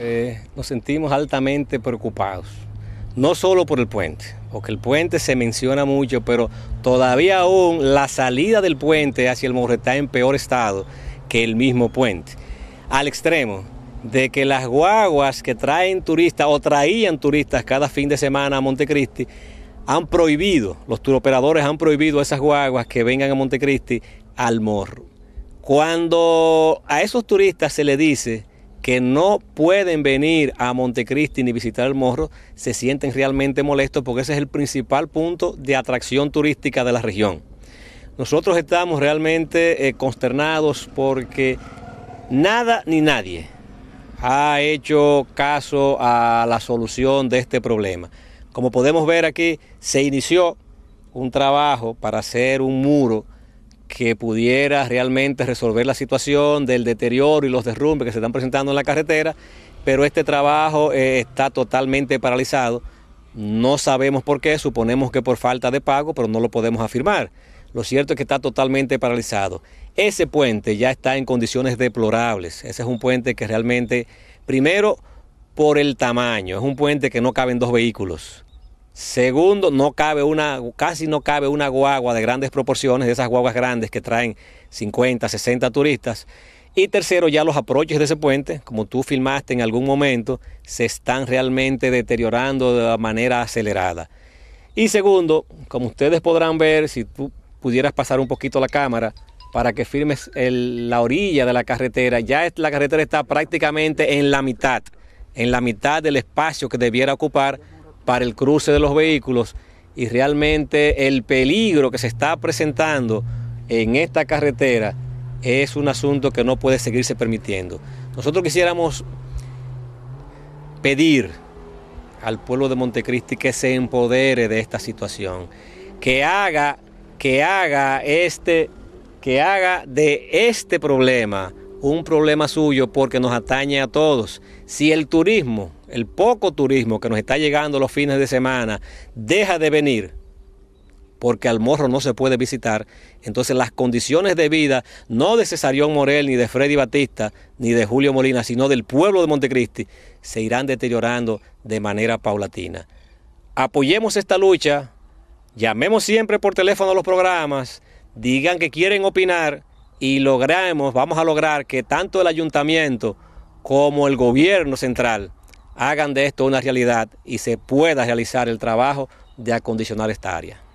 Eh, nos sentimos altamente preocupados. No solo por el puente, porque el puente se menciona mucho, pero todavía aún la salida del puente hacia el Morro está en peor estado que el mismo puente. Al extremo de que las guaguas que traen turistas o traían turistas cada fin de semana a Montecristi han prohibido, los turoperadores han prohibido a esas guaguas que vengan a Montecristi al morro. Cuando a esos turistas se le dice que no pueden venir a Montecristi ni visitar el morro se sienten realmente molestos porque ese es el principal punto de atracción turística de la región. Nosotros estamos realmente eh, consternados porque nada ni nadie ha hecho caso a la solución de este problema. Como podemos ver aquí, se inició un trabajo para hacer un muro que pudiera realmente resolver la situación del deterioro y los derrumbes que se están presentando en la carretera, pero este trabajo eh, está totalmente paralizado. No sabemos por qué, suponemos que por falta de pago, pero no lo podemos afirmar. Lo cierto es que está totalmente paralizado. Ese puente ya está en condiciones deplorables. Ese es un puente que realmente, primero, por el tamaño, es un puente que no caben dos vehículos. Segundo, no cabe una, casi no cabe una guagua de grandes proporciones, de esas guaguas grandes que traen 50, 60 turistas. Y tercero, ya los aproches de ese puente, como tú filmaste en algún momento, se están realmente deteriorando de manera acelerada. Y segundo, como ustedes podrán ver, si tú pudieras pasar un poquito la cámara para que firmes la orilla de la carretera, ya la carretera está prácticamente en la mitad, en la mitad del espacio que debiera ocupar para el cruce de los vehículos y realmente el peligro que se está presentando en esta carretera es un asunto que no puede seguirse permitiendo. Nosotros quisiéramos pedir al pueblo de Montecristi que se empodere de esta situación, que haga, que haga este, que haga de este problema un problema suyo porque nos atañe a todos. Si el turismo, el poco turismo que nos está llegando los fines de semana, deja de venir, porque al morro no se puede visitar, entonces las condiciones de vida, no de Cesarión Morel, ni de Freddy Batista, ni de Julio Molina, sino del pueblo de Montecristi, se irán deteriorando de manera paulatina. Apoyemos esta lucha, llamemos siempre por teléfono a los programas, digan que quieren opinar y vamos a lograr que tanto el ayuntamiento como el gobierno central hagan de esto una realidad y se pueda realizar el trabajo de acondicionar esta área.